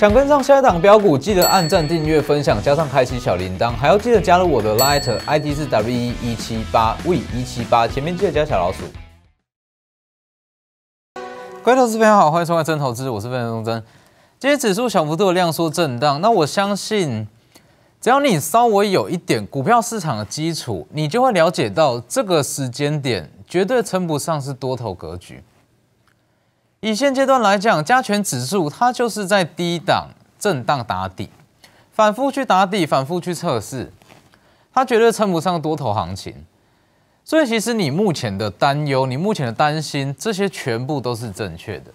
想跟上下一档标股，记得按赞、订阅、分享，加上开启小铃铛，还要记得加入我的 Light ID 是 W 一七八 V 一七八，前面记得加小老鼠。各位投资朋友好，欢迎收看《真投资》，我是非常钟真。今天指数小幅度量缩震荡，那我相信，只要你稍微有一点股票市场的基础，你就会了解到，这个时间点绝对称不上是多头格局。以现阶段来讲，加权指数它就是在低档震荡打底，反复去打底，反复去测试，它绝对称不上多头行情。所以，其实你目前的担忧，你目前的担心，这些全部都是正确的。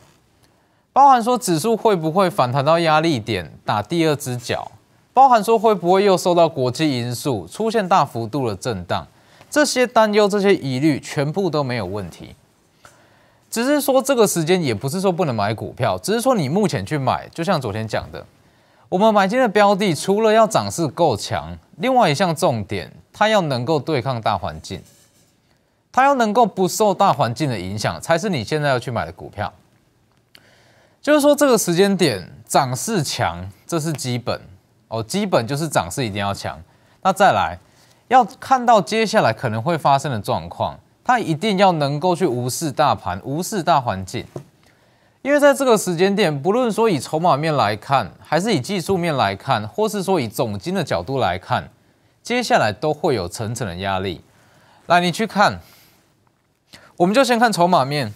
包含说指数会不会反弹到压力点打第二只脚，包含说会不会又受到国际因素出现大幅度的震荡，这些担忧、这些疑虑，全部都没有问题。只是说这个时间也不是说不能买股票，只是说你目前去买，就像昨天讲的，我们买进的标的除了要涨势够强，另外一项重点，它要能够对抗大环境，它要能够不受大环境的影响，才是你现在要去买的股票。就是说这个时间点涨势强，这是基本哦，基本就是涨势一定要强。那再来要看到接下来可能会发生的状况。它一定要能够去无视大盘、无视大环境，因为在这个时间点，不论说以筹码面来看，还是以技术面来看，或是说以总金的角度来看，接下来都会有层层的压力。那你去看，我们就先看筹码面，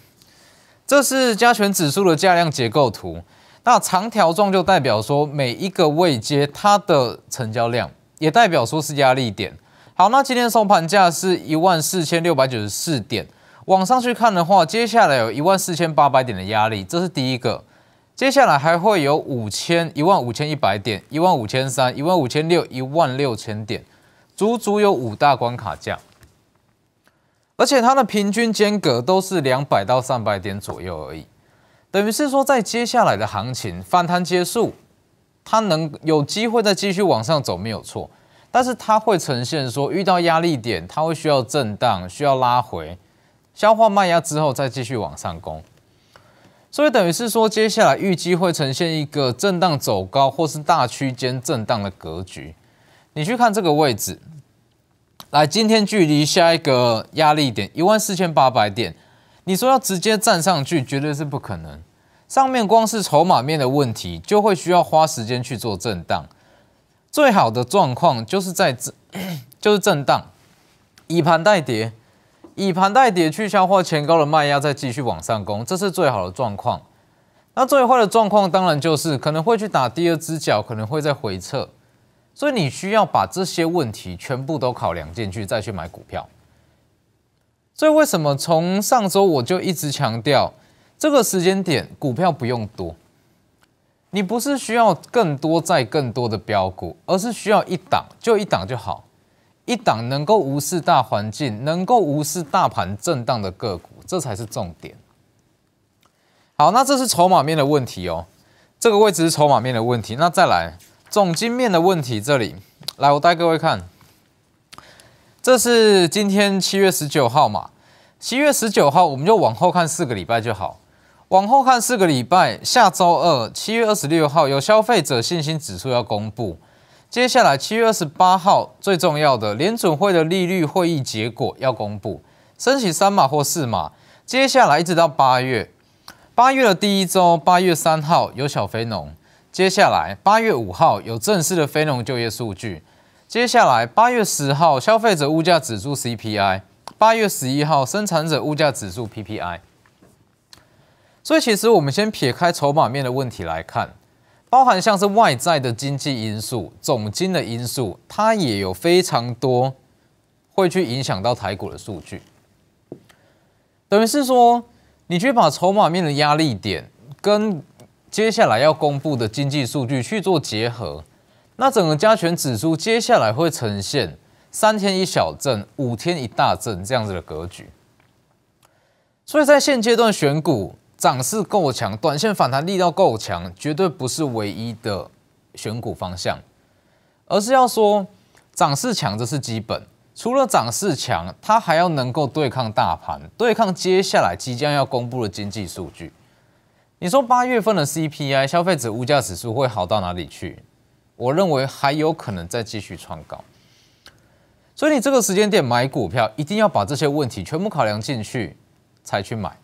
这是加权指数的价量结构图。那长条状就代表说每一个位阶它的成交量，也代表说是压力点。好，那今天收盘价是一万四千六百九十四点，往上去看的话，接下来有一万四千八百点的压力，这是第一个。接下来还会有五千、一万五千一百点、一万五千三、一万五千六、一万六千点，足足有五大关卡价。而且它的平均间隔都是两百到三百点左右而已，等于是说，在接下来的行情反弹结束，它能有机会再继续往上走，没有错。但是它会呈现说，遇到压力点，它会需要震荡，需要拉回，消化卖压之后再继续往上攻。所以等于是说，接下来预计会呈现一个震荡走高或是大区间震荡的格局。你去看这个位置，来，今天距离下一个压力点一万四千八百点，你说要直接站上去，绝对是不可能。上面光是筹码面的问题，就会需要花时间去做震荡。最好的状况就是在震，就是震荡，以盘带跌，以盘带跌去消化前高的卖压，再继续往上攻，这是最好的状况。那最坏的状况当然就是可能会去打第二只脚，可能会再回撤，所以你需要把这些问题全部都考量进去再去买股票。所以为什么从上周我就一直强调，这个时间点股票不用多。你不是需要更多、再更多的标股，而是需要一档，就一档就好。一档能够无视大环境，能够无视大盘震荡的个股，这才是重点。好，那这是筹码面的问题哦。这个位置是筹码面的问题。那再来，总金面的问题，这里来，我带各位看。这是今天七月十九号嘛？七月十九号，我们就往后看四个礼拜就好。往后看四个礼拜，下周二七月二十六号有消费者信心指数要公布。接下来七月二十八号最重要的联准会的利率会议结果要公布，升起三码或四码。接下来一直到八月，八月的第一周八月三号有小非农，接下来八月五号有正式的非农就业数据，接下来八月十号消费者物价指数 CPI，八月十一号生产者物价指数 PPI。所以，其实我们先撇开筹码面的问题来看，包含像是外在的经济因素、总金的因素，它也有非常多会去影响到台股的数据。等于是说，你去把筹码面的压力点跟接下来要公布的经济数据去做结合，那整个加权指数接下来会呈现三天一小震、五天一大震这样子的格局。所以在现阶段选股。涨势够强，短线反弹力道够强，绝对不是唯一的选股方向，而是要说涨势强这是基本，除了涨势强，它还要能够对抗大盘，对抗接下来即将要公布的经济数据。你说八月份的 CPI 消费者物价指数会好到哪里去？我认为还有可能再继续创高。所以你这个时间点买股票，一定要把这些问题全部考量进去才去买。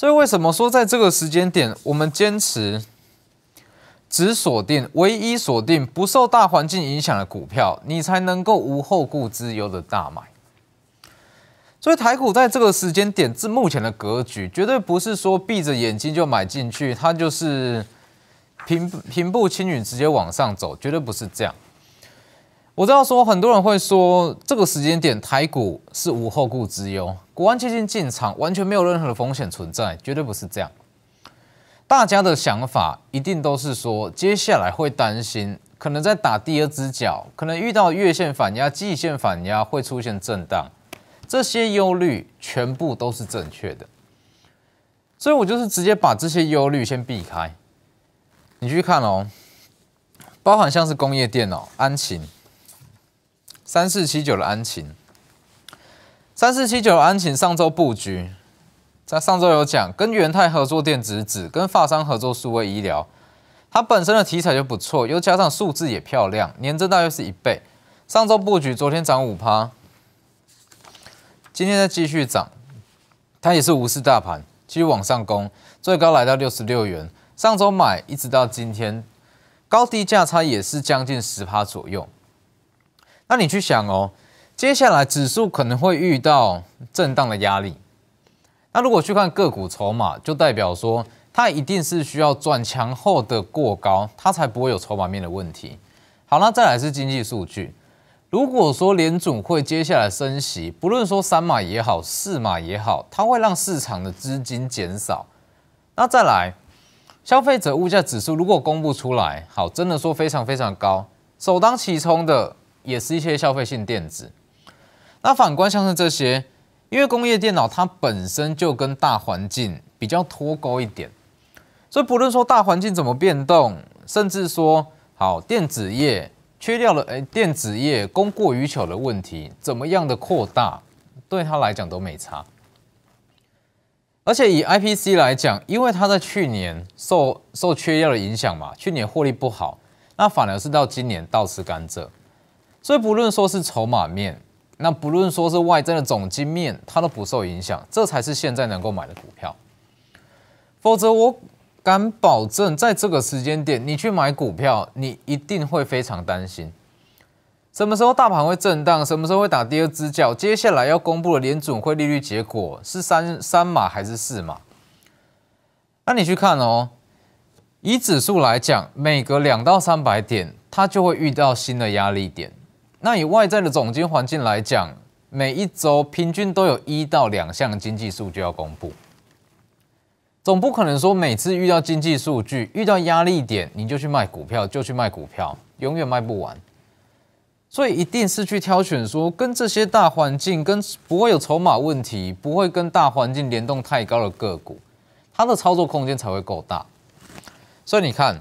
所以为什么说在这个时间点，我们坚持只锁定唯一锁定不受大环境影响的股票，你才能够无后顾之忧的大买。所以台股在这个时间点至目前的格局，绝对不是说闭着眼睛就买进去，它就是平平步青云直接往上走，绝对不是这样。我知道说，很多人会说这个时间点台股是无后顾之忧，国安基金进场完全没有任何的风险存在，绝对不是这样。大家的想法一定都是说，接下来会担心，可能在打第二只脚，可能遇到月线反压、季线反压会出现震荡，这些忧虑全部都是正确的。所以我就是直接把这些忧虑先避开。你去看哦，包含像是工业电脑、安晴。三四七九的安晴，三四七九安晴上周布局，在上周有讲，跟元泰合作电子纸，跟发商合作数位医疗，它本身的题材就不错，又加上数字也漂亮，年增大约是一倍。上周布局，昨天涨五趴，今天再继续涨，它也是无视大盘，继续往上攻，最高来到六十六元。上周买，一直到今天，高低价差也是将近十趴左右。那你去想哦，接下来指数可能会遇到震荡的压力。那如果去看个股筹码，就代表说它一定是需要转强后的过高，它才不会有筹码面的问题。好，那再来是经济数据。如果说联总会接下来升息，不论说三码也好，四码也好，它会让市场的资金减少。那再来，消费者物价指数如果公布出来，好，真的说非常非常高，首当其冲的。也是一些消费性电子。那反观像是这些，因为工业电脑它本身就跟大环境比较脱钩一点，所以不论说大环境怎么变动，甚至说好电子业缺掉了，哎，电子业供过于求的问题怎么样的扩大，对它来讲都没差。而且以 IPC 来讲，因为它在去年受受缺药的影响嘛，去年获利不好，那反而是到今年倒吃甘蔗。所以不论说是筹码面，那不论说是外增的总金面，它都不受影响。这才是现在能够买的股票。否则我敢保证，在这个时间点，你去买股票，你一定会非常担心。什么时候大盘会震荡？什么时候会打第二支脚？接下来要公布的联准会利率结果是三三码还是四码？那你去看哦。以指数来讲，每隔两到三百点，它就会遇到新的压力点。那以外在的总金环境来讲，每一周平均都有一到两项经济数据要公布，总不可能说每次遇到经济数据、遇到压力点，你就去卖股票，就去卖股票，永远卖不完。所以一定是去挑选说跟这些大环境、跟不会有筹码问题、不会跟大环境联动太高的个股，它的操作空间才会够大。所以你看。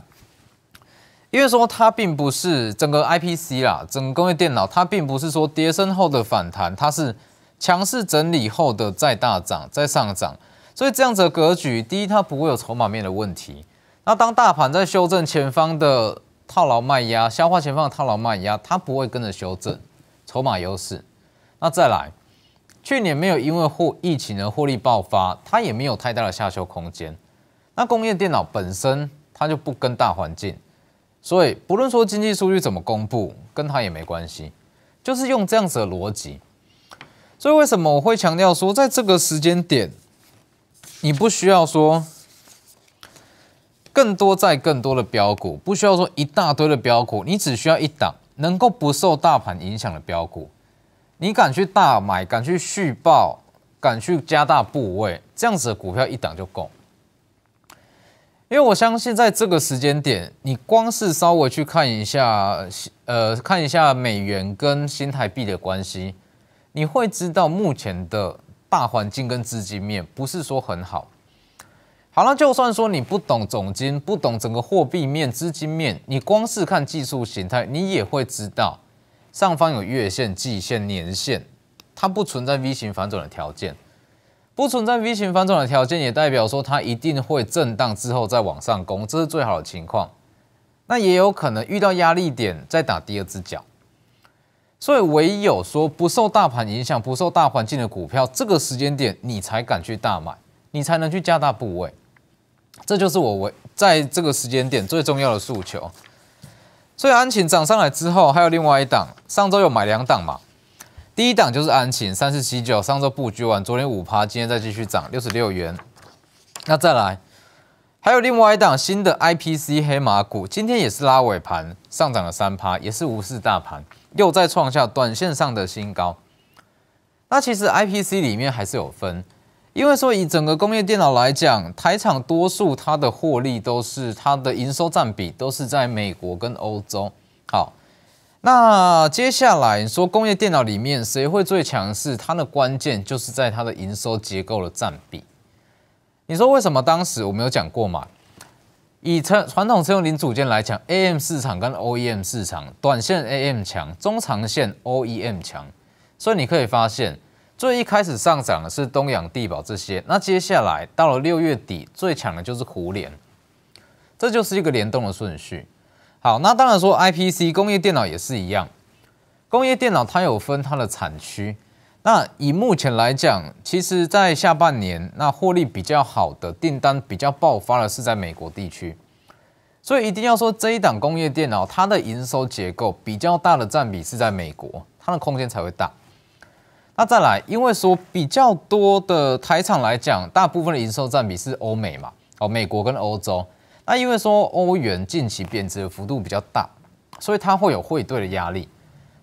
因为说它并不是整个 I P C 啦，整个工业电脑它并不是说跌升后的反弹，它是强势整理后的再大涨、再上涨，所以这样子的格局，第一它不会有筹码面的问题。那当大盘在修正前方的套牢卖压，消化前方的套牢卖压，它不会跟着修正筹码优势。那再来，去年没有因为疫疫情而获利爆发，它也没有太大的下修空间。那工业电脑本身它就不跟大环境。所以不论说经济数据怎么公布，跟他也没关系，就是用这样子的逻辑。所以为什么我会强调说，在这个时间点，你不需要说更多在更多的标股，不需要说一大堆的标股，你只需要一档能够不受大盘影响的标股。你敢去大买，敢去续报，敢去加大部位，这样子的股票一档就够。因为我相信，在这个时间点，你光是稍微去看一下，呃，看一下美元跟新台币的关系，你会知道目前的大环境跟资金面不是说很好。好了，就算说你不懂总金，不懂整个货币面、资金面，你光是看技术形态，你也会知道上方有月线、季线、年线，它不存在 V 型反转的条件。不存在 V 型反转的条件，也代表说它一定会震荡之后再往上攻，这是最好的情况。那也有可能遇到压力点再打第二只脚。所以唯有说不受大盘影响、不受大环境的股票，这个时间点你才敢去大买，你才能去加大部位。这就是我为在这个时间点最重要的诉求。所以安晴涨上来之后，还有另外一档，上周有买两档嘛？第一档就是安擎，三四七九，上周布局完，昨天五趴，今天再继续涨六十六元。那再来，还有另外一档新的 IPC 黑马股，今天也是拉尾盘上涨了三趴，也是无视大盘，又再创下短线上的新高。那其实 IPC 里面还是有分，因为说以整个工业电脑来讲，台厂多数它的获利都是它的营收占比都是在美国跟欧洲。好。那接下来你说工业电脑里面谁会最强势？它的关键就是在它的营收结构的占比。你说为什么当时我没有讲过嘛？以传传统车用零组件来讲，AM 市场跟 OEM 市场，短线 AM 强，中长线 OEM 强。所以你可以发现，最一开始上涨的是东洋地宝这些。那接下来到了六月底，最强的就是湖联，这就是一个联动的顺序。好，那当然说 IPC 工业电脑也是一样，工业电脑它有分它的产区，那以目前来讲，其实在下半年那获利比较好的订单比较爆发的是在美国地区，所以一定要说这一档工业电脑它的营收结构比较大的占比是在美国，它的空间才会大。那再来，因为说比较多的台厂来讲，大部分的营收占比是欧美嘛，哦，美国跟欧洲。那因为说欧元近期贬值的幅度比较大，所以它会有汇兑的压力。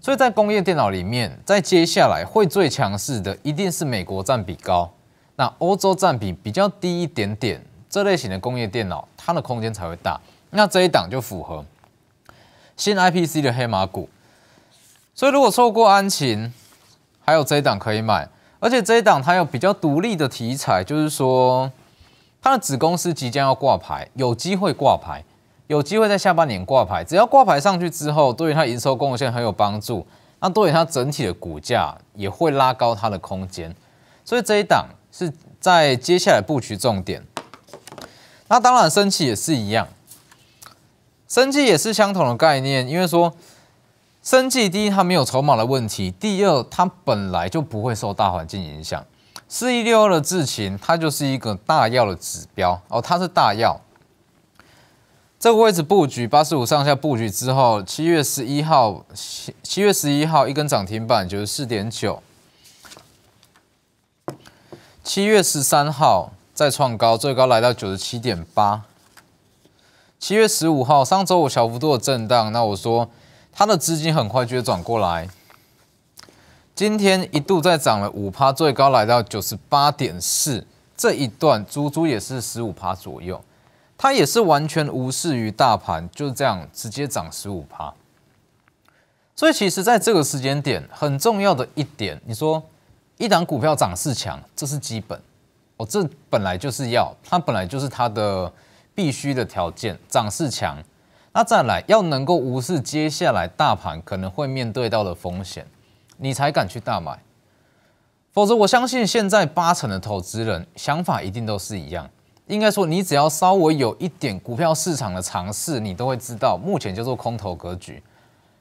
所以在工业电脑里面，在接下来会最强势的一定是美国占比高，那欧洲占比比较低一点点，这类型的工业电脑它的空间才会大。那这一档就符合新 IPC 的黑马股。所以如果错过安勤，还有这一档可以买，而且这一档它有比较独立的题材，就是说。他的子公司即将要挂牌，有机会挂牌，有机会在下半年挂牌。只要挂牌上去之后，对于它营收贡献很有帮助，那对于它整体的股价也会拉高它的空间。所以这一档是在接下来布局重点。那当然，生气也是一样，生气也是相同的概念，因为说生气第一它没有筹码的问题，第二它本来就不会受大环境影响。四一六二的智勤，它就是一个大药的指标哦，它是大药。这个位置布局八十五上下布局之后，七月十一号，七月十一号一根涨停板九十四点九，七月十三号再创高，最高来到九十七点八。七月十五号上周五小幅度的震荡，那我说它的资金很快就会转过来。今天一度再涨了五趴，最高来到九十八点四，这一段足足也是十五趴左右，它也是完全无视于大盘，就是这样直接涨十五趴。所以其实，在这个时间点，很重要的一点，你说一档股票涨势强，这是基本，哦，这本来就是要，它本来就是它的必须的条件，涨势强。那再来，要能够无视接下来大盘可能会面对到的风险。你才敢去大买，否则我相信现在八成的投资人想法一定都是一样。应该说，你只要稍微有一点股票市场的尝试，你都会知道，目前叫做空头格局。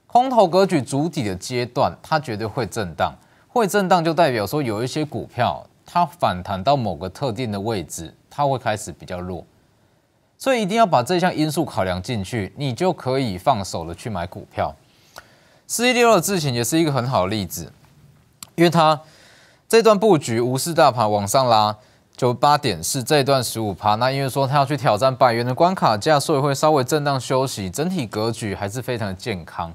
空头格局主底的阶段，它绝对会震荡，会震荡就代表说有一些股票它反弹到某个特定的位置，它会开始比较弱。所以一定要把这项因素考量进去，你就可以放手了去买股票。四一六的之前也是一个很好的例子，因为它这段布局无视大盘往上拉，就八点四这一段十五趴，那因为说它要去挑战百元的关卡价，所以会稍微震荡休息，整体格局还是非常的健康。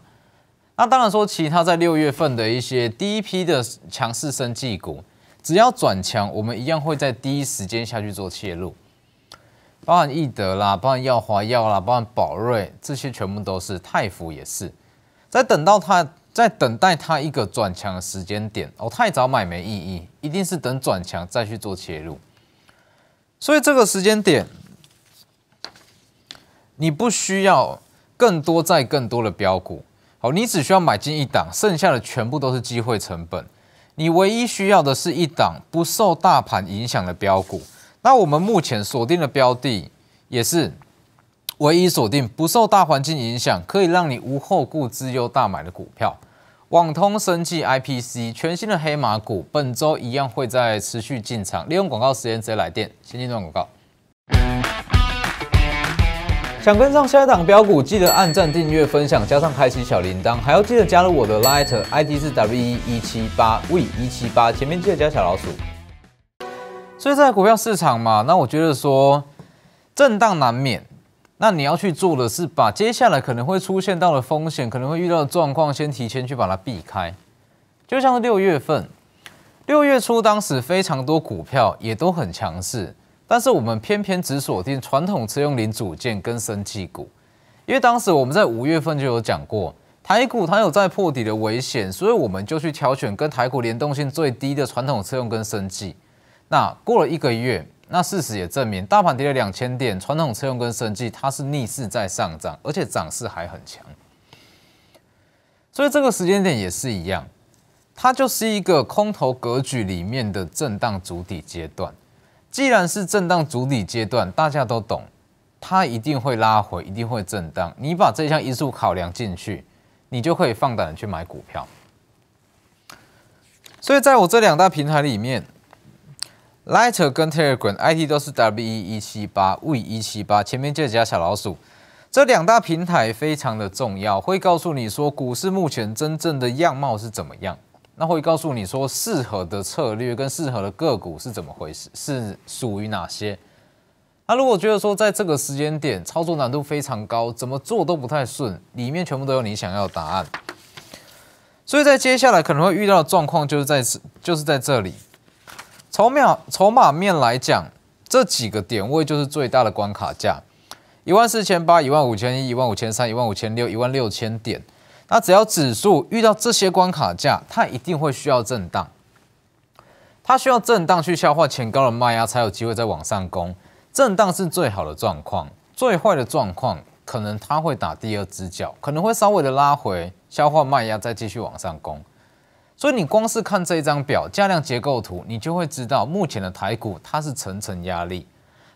那当然说，其他在六月份的一些第一批的强势升绩股，只要转强，我们一样会在第一时间下去做切入，包含易德啦，包含耀华药啦，包含宝瑞这些全部都是，泰福也是。在等到它，在等待它一个转强的时间点哦，太早买没意义，一定是等转强再去做切入。所以这个时间点，你不需要更多再更多的标股，好，你只需要买进一档，剩下的全部都是机会成本。你唯一需要的是一档不受大盘影响的标股。那我们目前锁定的标的也是。唯一锁定不受大环境影响，可以让你无后顾之忧大买的股票，网通升级 IPC 全新的黑马股，本周一样会在持续进场。利用广告时间直接来电，先进段广告。想跟上下一档标股，记得按赞、订阅、分享，加上开启小铃铛，还要记得加入我的 Lite ID 是 W 一七八 V 一七八，前面记得加小老鼠。所以在股票市场嘛，那我觉得说震荡难免。那你要去做的是把接下来可能会出现到的风险，可能会遇到的状况，先提前去把它避开。就像六月份，六月初当时非常多股票也都很强势，但是我们偏偏只锁定传统车用零组件跟生技股，因为当时我们在五月份就有讲过，台股它有在破底的危险，所以我们就去挑选跟台股联动性最低的传统车用跟生技。那过了一个月。那事实也证明，大盘跌了两千点，传统车用跟生技它是逆势在上涨，而且涨势还很强。所以这个时间点也是一样，它就是一个空头格局里面的震荡主体阶段。既然是震荡主体阶段，大家都懂，它一定会拉回，一定会震荡。你把这项因素考量进去，你就可以放胆的去买股票。所以在我这两大平台里面。Lite g h r 跟 Telegram IT 都是 W 一一七八 V 一七八，前面就加小老鼠。这两大平台非常的重要，会告诉你说股市目前真正的样貌是怎么样，那会告诉你说适合的策略跟适合的个股是怎么回事，是属于哪些。那如果觉得说在这个时间点操作难度非常高，怎么做都不太顺，里面全部都有你想要的答案。所以在接下来可能会遇到的状况就是在此，就是在这里。筹码筹码面来讲，这几个点位就是最大的关卡价：一万四千八、一万五千一、一万五千三、一万五千六、一万六千点。那只要指数遇到这些关卡价，它一定会需要震荡，它需要震荡去消化前高的卖压，才有机会再往上攻。震荡是最好的状况，最坏的状况可能它会打第二只脚，可能会稍微的拉回消化卖压，再继续往上攻。所以你光是看这一张表价量结构图，你就会知道目前的台股它是层层压力。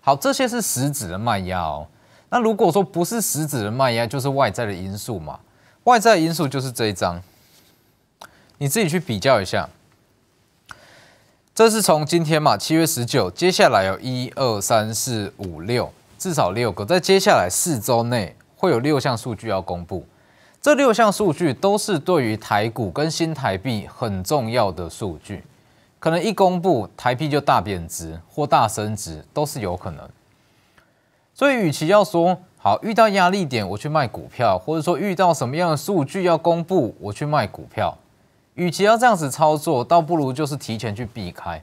好，这些是实质的卖压哦。那如果说不是实质的卖压，就是外在的因素嘛。外在因素就是这一张，你自己去比较一下。这是从今天嘛，七月十九，接下来有一二三四五六，至少六个，在接下来四周内会有六项数据要公布。这六项数据都是对于台股跟新台币很重要的数据，可能一公布台币就大贬值或大升值都是有可能。所以，与其要说好遇到压力点我去卖股票，或者说遇到什么样的数据要公布我去卖股票，与其要这样子操作，倒不如就是提前去避开，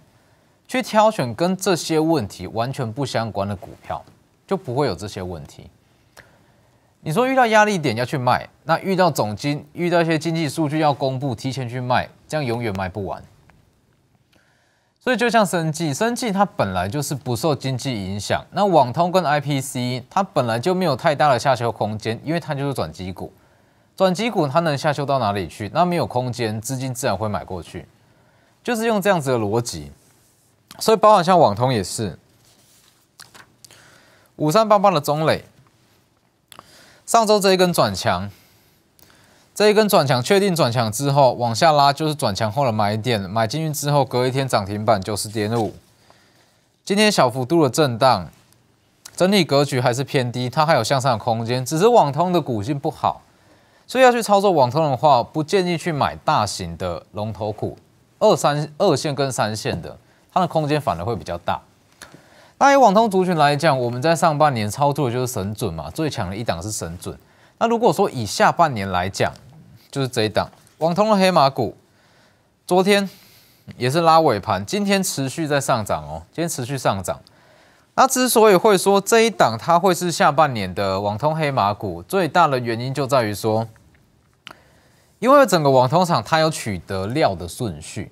去挑选跟这些问题完全不相关的股票，就不会有这些问题。你说遇到压力点要去卖，那遇到总金、遇到一些经济数据要公布，提前去卖，这样永远卖不完。所以就像生技，生技它本来就是不受经济影响。那网通跟 IPC 它本来就没有太大的下修空间，因为它就是转机股，转机股它能下修到哪里去？那没有空间，资金自然会买过去，就是用这样子的逻辑。所以包含像网通也是五三八八的中磊。上周这一根转强，这一根转强确定转强之后，往下拉就是转强后的买点。买进去之后，隔一天涨停板九十点五。今天小幅度的震荡，整体格局还是偏低，它还有向上的空间。只是网通的股性不好，所以要去操作网通的话，不建议去买大型的龙头股，二三二线跟三线的，它的空间反而会比较大。那以网通族群来讲，我们在上半年操作的就是神准嘛，最强的一档是神准。那如果说以下半年来讲，就是这一档网通的黑马股，昨天也是拉尾盘，今天持续在上涨哦，今天持续上涨。那之所以会说这一档它会是下半年的网通黑马股，最大的原因就在于说，因为整个网通厂它有取得料的顺序。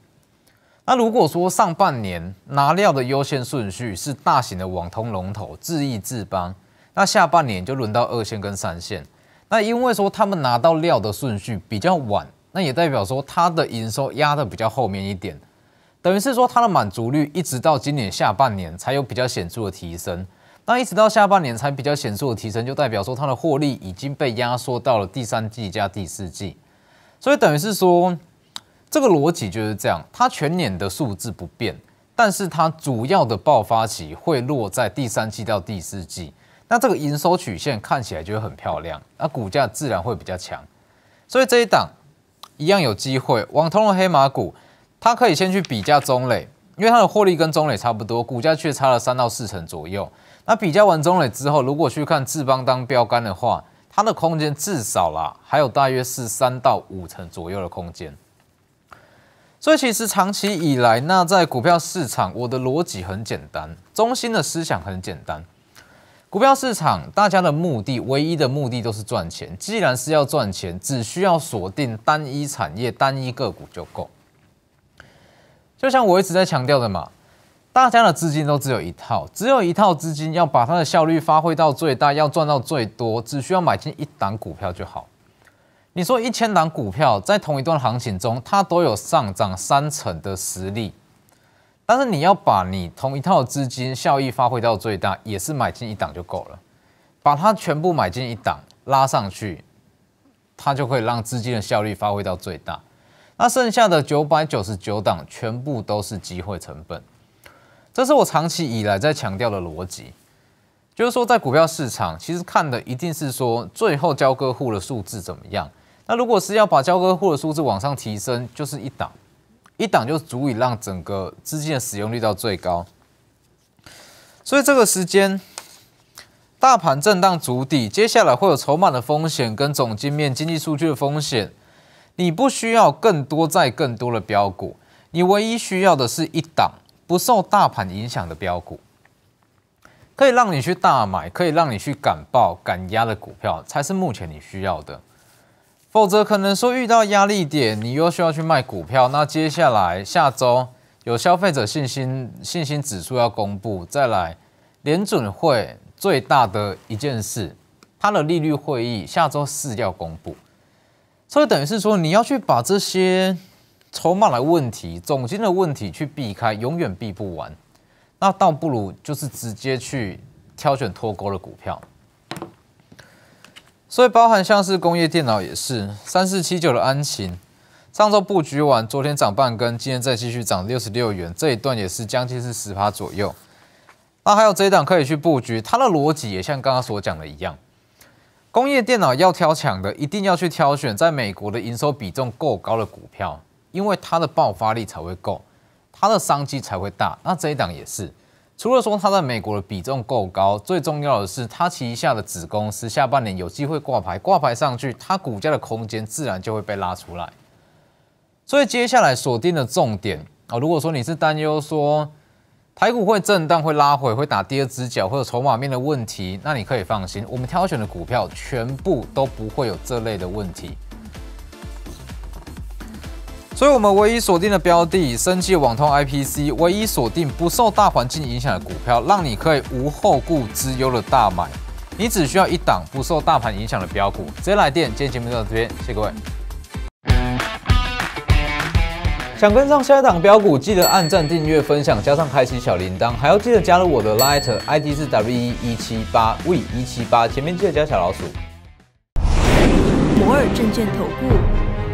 那如果说上半年拿料的优先顺序是大型的网通龙头自易、智邦，那下半年就轮到二线跟三线。那因为说他们拿到料的顺序比较晚，那也代表说它的营收压的比较后面一点，等于是说它的满足率一直到今年下半年才有比较显著的提升。那一直到下半年才比较显著的提升，就代表说它的获利已经被压缩到了第三季加第四季，所以等于是说。这个逻辑就是这样，它全年的数字不变，但是它主要的爆发期会落在第三季到第四季，那这个营收曲线看起来就会很漂亮，那股价自然会比较强。所以这一档一样有机会。网通的黑马股，它可以先去比价中磊，因为它的获利跟中磊差不多，股价却差了三到四成左右。那比较完中磊之后，如果去看智邦当标杆的话，它的空间至少啦，还有大约是三到五成左右的空间。所以其实长期以来，那在股票市场，我的逻辑很简单，中心的思想很简单。股票市场大家的目的，唯一的目的都是赚钱。既然是要赚钱，只需要锁定单一产业、单一个股就够。就像我一直在强调的嘛，大家的资金都只有一套，只有一套资金要把它的效率发挥到最大，要赚到最多，只需要买进一档股票就好。你说一千档股票在同一段行情中，它都有上涨三成的实力，但是你要把你同一套资金效益发挥到最大，也是买进一档就够了。把它全部买进一档拉上去，它就可以让资金的效率发挥到最大。那剩下的九百九十九档全部都是机会成本。这是我长期以来在强调的逻辑，就是说在股票市场，其实看的一定是说最后交割户的数字怎么样。那如果是要把交割户的数字往上提升，就是一档，一档就足以让整个资金的使用率到最高。所以这个时间，大盘震荡筑底，接下来会有筹码的风险跟总金面经济数据的风险。你不需要更多再更多的标股，你唯一需要的是一档不受大盘影响的标股，可以让你去大买，可以让你去敢爆敢压的股票，才是目前你需要的。否则可能说遇到压力点，你又需要去卖股票。那接下来下周有消费者信心信心指数要公布，再来联准会最大的一件事，它的利率会议下周四要公布。所以等于是说，你要去把这些筹码的问题、总金的问题去避开，永远避不完。那倒不如就是直接去挑选脱钩的股票。所以包含像是工业电脑也是三四七九的安擎，上周布局完，昨天涨半根，今天再继续涨六十六元，这一段也是将近是十趴左右。那还有这一档可以去布局，它的逻辑也像刚刚所讲的一样，工业电脑要挑强的，一定要去挑选在美国的营收比重够高的股票，因为它的爆发力才会够，它的商机才会大。那这一档也是。除了说它在美国的比重够高，最重要的是它旗下的子公司下半年有机会挂牌，挂牌上去，它股价的空间自然就会被拉出来。所以接下来锁定的重点啊，如果说你是担忧说台股会震荡、会拉回、会打跌只角或者筹码面的问题，那你可以放心，我们挑选的股票全部都不会有这类的问题。所以我们唯一锁定的标的，生气网通 IPC，唯一锁定不受大环境影响的股票，让你可以无后顾之忧的大买。你只需要一档不受大盘影响的标股，直接来电。今天节目到这边，谢各位。想跟上下一档标股，记得按赞、订阅、分享，加上开启小铃铛，还要记得加入我的 Light ID 是 W 一一七八 V 一七八，前面记得加小老鼠。摩尔证券投顾。